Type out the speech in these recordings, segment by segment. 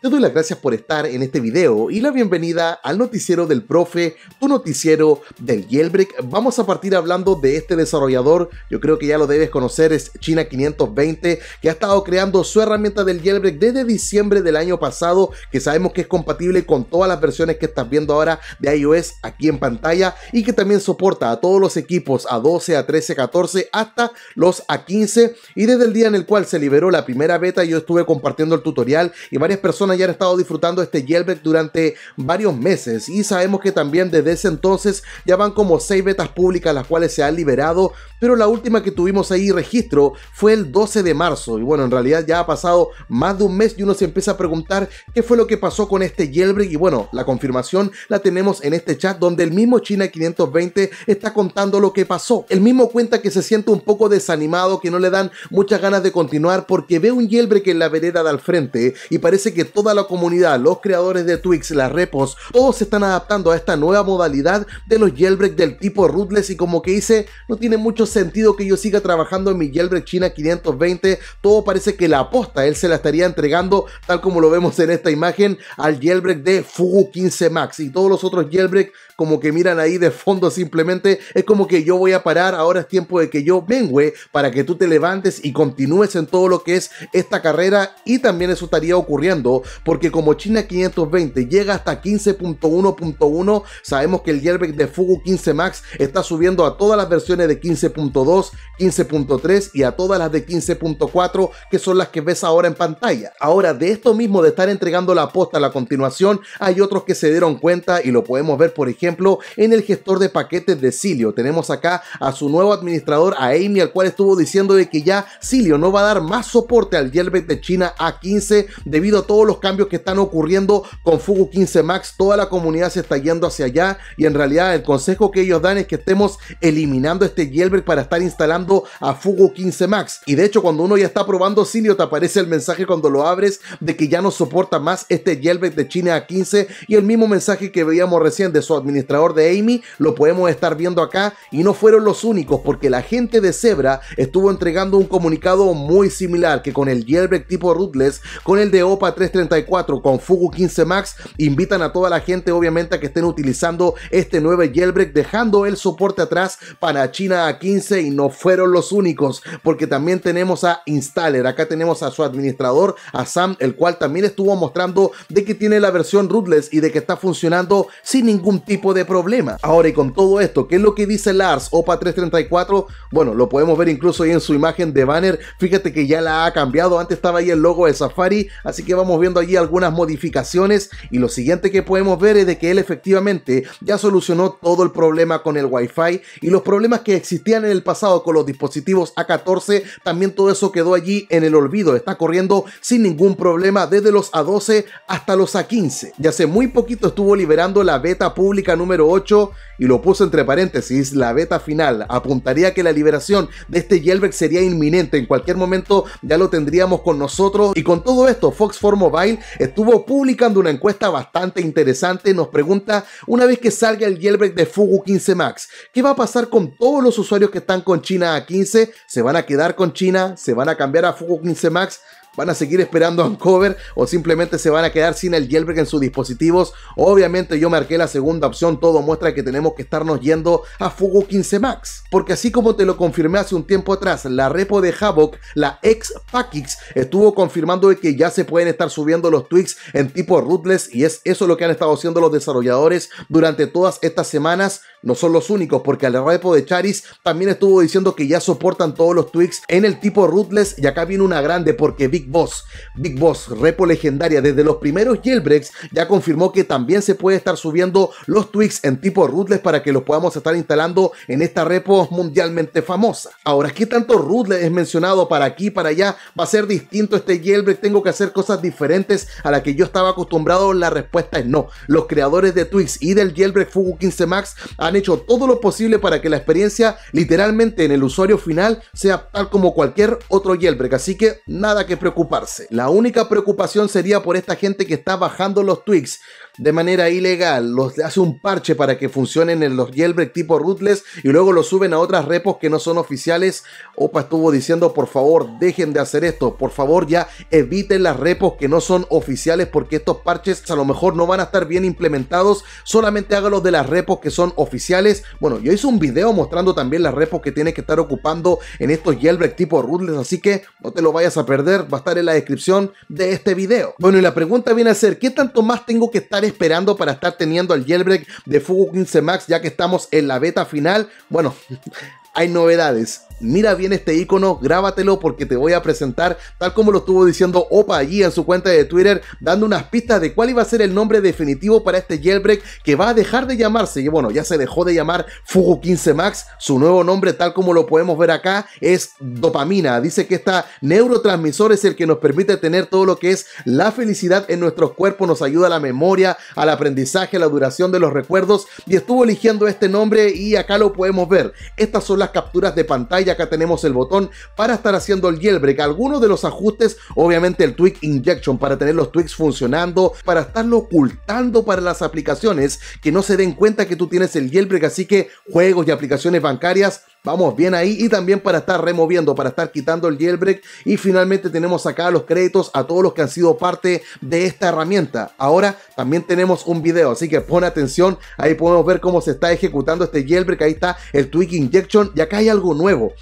te doy las gracias por estar en este video y la bienvenida al noticiero del profe, tu noticiero del Jailbreak. Vamos a partir hablando de este desarrollador, yo creo que ya lo debes conocer, es China 520, que ha estado creando su herramienta del Jailbreak desde diciembre del año pasado, que sabemos que es compatible con todas las versiones que estás viendo ahora de iOS aquí en pantalla y que también soporta a todos los equipos A12, A13, A14 hasta los A15 y desde el día en el cual se liberó la primera beta yo estuve compartiendo el tutorial y varias personas hayan estado disfrutando este jailbreak durante varios meses y sabemos que también desde ese entonces ya van como 6 betas públicas las cuales se han liberado, pero la última que tuvimos ahí registro fue el 12 de marzo y bueno, en realidad ya ha pasado más de un mes y uno se empieza a preguntar qué fue lo que pasó con este jailbreak y bueno, la confirmación la tenemos en este chat donde el mismo China 520 está contando lo que pasó. El mismo cuenta que se siente un poco desanimado, que no le dan muchas ganas de continuar porque ve un jailbreak en la vereda de al frente y parece que toda la comunidad, los creadores de Twix, las repos, todos se están adaptando a esta nueva modalidad de los jailbreak del tipo rootless y como que hice, no tiene mucho sentido que yo siga trabajando en mi jailbreak China 520, todo parece que la aposta él se la estaría entregando tal como lo vemos en esta imagen al jailbreak de Fugu 15 Max y todos los otros jailbreak como que miran ahí de fondo simplemente, es como que yo voy a parar, ahora es tiempo de que yo vengue para que tú te levantes y continúes en todo lo que es esta carrera y también eso estaría ocurriendo porque como China 520 llega hasta 15.1.1, sabemos que el airbag de Fugu 15 Max está subiendo a todas las versiones de 15.2, 15.3 y a todas las de 15.4 que son las que ves ahora en pantalla. Ahora de esto mismo de estar entregando la posta a la continuación, hay otros que se dieron cuenta y lo podemos ver por ejemplo en el gestor de paquetes de Silio. Tenemos acá a su nuevo administrador, a Amy, al cual estuvo diciendo de que ya Silio no va a dar más soporte al jailbreak de China A15 debido a todos los cambios que están ocurriendo con Fugu 15 Max. Toda la comunidad se está yendo hacia allá y en realidad el consejo que ellos dan es que estemos eliminando este jailbreak para estar instalando a Fugu 15 Max. Y de hecho, cuando uno ya está probando Silio, te aparece el mensaje cuando lo abres de que ya no soporta más este jailbreak de China A15 y el mismo mensaje que veíamos recién de su administrador administrador de Amy, lo podemos estar viendo acá y no fueron los únicos porque la gente de Zebra estuvo entregando un comunicado muy similar que con el jailbreak tipo rootless, con el de OPA 334, con Fugu 15 Max, invitan a toda la gente obviamente a que estén utilizando este nuevo jailbreak dejando el soporte atrás para China a 15 y no fueron los únicos porque también tenemos a Installer, acá tenemos a su administrador, a Sam, el cual también estuvo mostrando de que tiene la versión rootless y de que está funcionando sin ningún tipo de problema. Ahora y con todo esto, ¿qué es lo que dice Lars OPA 334? Bueno, lo podemos ver incluso ahí en su imagen de banner. Fíjate que ya la ha cambiado. Antes estaba ahí el logo de Safari. Así que vamos viendo allí algunas modificaciones. Y lo siguiente que podemos ver es de que él efectivamente ya solucionó todo el problema con el Wi-Fi y los problemas que existían en el pasado con los dispositivos A14. También todo eso quedó allí en el olvido. Está corriendo sin ningún problema desde los A12 hasta los A15. Ya hace muy poquito estuvo liberando la beta pública número 8 y lo puso entre paréntesis, la beta final. Apuntaría que la liberación de este Yelberg sería inminente, en cualquier momento ya lo tendríamos con nosotros. Y con todo esto, Fox 4 Mobile estuvo publicando una encuesta bastante interesante. Nos pregunta, una vez que salga el Yelberg de Fugu 15 Max, ¿qué va a pasar con todos los usuarios que están con China a 15? ¿Se van a quedar con China? ¿Se van a cambiar a Fugu 15 Max? ¿Van a seguir esperando cover o simplemente se van a quedar sin el jailbreak en sus dispositivos? Obviamente yo marqué la segunda opción, todo muestra que tenemos que estarnos yendo a Fugo 15 Max. Porque así como te lo confirmé hace un tiempo atrás, la repo de Havoc, la ex Pakix, estuvo confirmando que ya se pueden estar subiendo los tweaks en tipo rootless y es eso lo que han estado haciendo los desarrolladores durante todas estas semanas no son los únicos, porque al repo de Charis también estuvo diciendo que ya soportan todos los tweaks en el tipo rootless Y acá viene una grande, porque Big Boss, Big Boss, repo legendaria, desde los primeros jailbreaks ya confirmó que también se puede estar subiendo los tweaks en tipo rootless para que los podamos estar instalando en esta repo mundialmente famosa. Ahora, ¿qué tanto rootless es mencionado para aquí, para allá? Va a ser distinto este jailbreak, tengo que hacer cosas diferentes a las que yo estaba acostumbrado. La respuesta es no. Los creadores de tweaks y del jailbreak Fugu 15 Max han hecho todo lo posible para que la experiencia literalmente en el usuario final sea tal como cualquier otro jailbreak, así que nada que preocuparse. La única preocupación sería por esta gente que está bajando los tweaks, de manera ilegal, los hace un parche para que funcionen en los jailbreak tipo rootless y luego lo suben a otras repos que no son oficiales. Opa estuvo diciendo, por favor, dejen de hacer esto, por favor, ya eviten las repos que no son oficiales porque estos parches a lo mejor no van a estar bien implementados, solamente hágalos de las repos que son oficiales. Bueno, yo hice un video mostrando también las repos que tiene que estar ocupando en estos jailbreak tipo rootless, así que no te lo vayas a perder, va a estar en la descripción de este video. Bueno, y la pregunta viene a ser, ¿qué tanto más tengo que estar esperando para estar teniendo el jailbreak de Fugu 15 Max ya que estamos en la beta final? Bueno, hay novedades mira bien este icono, grábatelo porque te voy a presentar, tal como lo estuvo diciendo Opa allí en su cuenta de Twitter, dando unas pistas de cuál iba a ser el nombre definitivo para este jailbreak que va a dejar de llamarse, y bueno, ya se dejó de llamar Fugu 15 Max, su nuevo nombre tal como lo podemos ver acá es dopamina, dice que esta neurotransmisor es el que nos permite tener todo lo que es la felicidad en nuestros cuerpos, nos ayuda a la memoria, al aprendizaje, a la duración de los recuerdos y estuvo eligiendo este nombre y acá lo podemos ver, estas son las capturas de pantalla acá tenemos el botón para estar haciendo el jailbreak. Algunos de los ajustes, obviamente el tweak injection para tener los tweaks funcionando, para estarlo ocultando para las aplicaciones que no se den cuenta que tú tienes el jailbreak. Así que juegos y aplicaciones bancarias Vamos bien ahí y también para estar removiendo, para estar quitando el jailbreak. Y finalmente tenemos acá los créditos a todos los que han sido parte de esta herramienta. Ahora también tenemos un video, así que pon atención. Ahí podemos ver cómo se está ejecutando este jailbreak. Ahí está el tweak Injection y acá hay algo nuevo.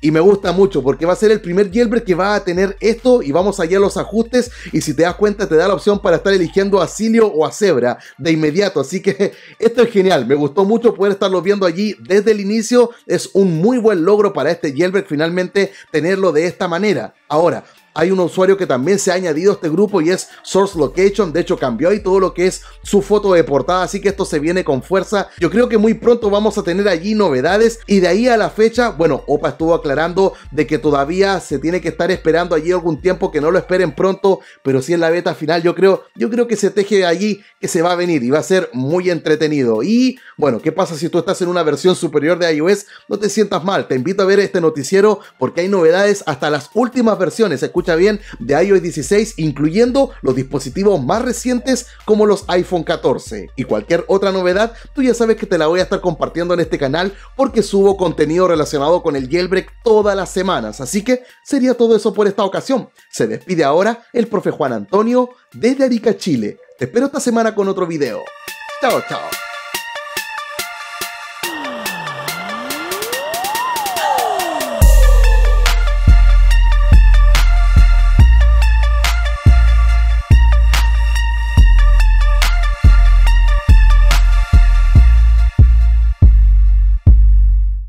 Y me gusta mucho porque va a ser el primer jailbreak que va a tener esto y vamos allá a los ajustes y si te das cuenta te da la opción para estar eligiendo a Cilio o a Zebra de inmediato. Así que esto es genial, me gustó mucho poder estarlo viendo allí desde el inicio. Es un muy buen logro para este jailbreak finalmente tenerlo de esta manera. Ahora, hay un usuario que también se ha añadido a este grupo y es Source Location. De hecho, cambió ahí todo lo que es su foto de portada. Así que esto se viene con fuerza. Yo creo que muy pronto vamos a tener allí novedades. Y de ahí a la fecha, bueno, Opa estuvo aclarando de que todavía se tiene que estar esperando allí algún tiempo, que no lo esperen pronto. Pero si sí en la beta final, yo creo, yo creo que se teje allí que se va a venir y va a ser muy entretenido. Y bueno, ¿qué pasa si tú estás en una versión superior de iOS? No te sientas mal. Te invito a ver este noticiero porque hay novedades hasta las últimas versiones. Escucha bien, de iOS 16, incluyendo los dispositivos más recientes como los iPhone 14. Y cualquier otra novedad, tú ya sabes que te la voy a estar compartiendo en este canal porque subo contenido relacionado con el jailbreak todas las semanas. Así que sería todo eso por esta ocasión. Se despide ahora el profe Juan Antonio desde Arica, Chile. Te espero esta semana con otro video. Chao, chao.